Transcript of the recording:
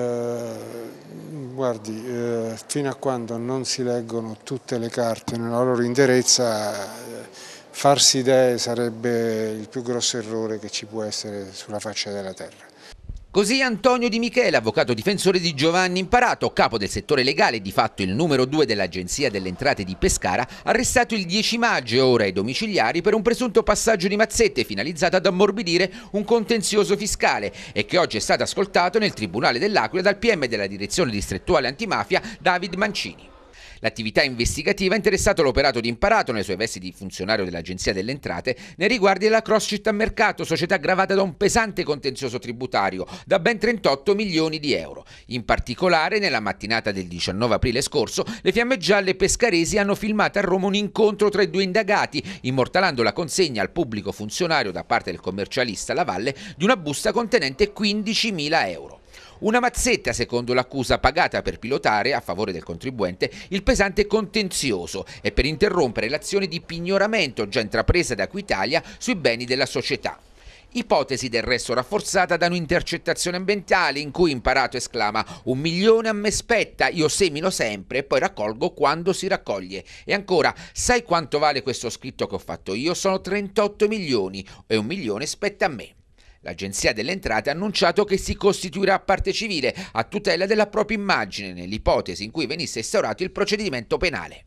Eh, guardi, eh, fino a quando non si leggono tutte le carte nella loro interezza, eh, farsi idee sarebbe il più grosso errore che ci può essere sulla faccia della terra. Così Antonio Di Michele, avvocato difensore di Giovanni Imparato, capo del settore legale e di fatto il numero due dell'Agenzia delle Entrate di Pescara, arrestato il 10 maggio ora ai domiciliari per un presunto passaggio di mazzette finalizzato ad ammorbidire un contenzioso fiscale e che oggi è stato ascoltato nel Tribunale dell'Aquila dal PM della Direzione Distrettuale Antimafia David Mancini. L'attività investigativa ha interessato l'operato di Imparato nelle sue vesti di funzionario dell'Agenzia delle Entrate nei riguardi della Cross Città Mercato, società gravata da un pesante contenzioso tributario da ben 38 milioni di euro. In particolare, nella mattinata del 19 aprile scorso, le Fiamme Gialle Pescaresi hanno filmato a Roma un incontro tra i due indagati, immortalando la consegna al pubblico funzionario da parte del commercialista Lavalle di una busta contenente 15 mila euro. Una mazzetta, secondo l'accusa, pagata per pilotare, a favore del contribuente, il pesante contenzioso e per interrompere l'azione di pignoramento già intrapresa da Equitalia sui beni della società. Ipotesi del resto rafforzata da un'intercettazione ambientale in cui imparato esclama un milione a me spetta, io semino sempre e poi raccolgo quando si raccoglie. E ancora, sai quanto vale questo scritto che ho fatto io? Sono 38 milioni e un milione spetta a me. L'Agenzia delle Entrate ha annunciato che si costituirà parte civile a tutela della propria immagine nell'ipotesi in cui venisse instaurato il procedimento penale.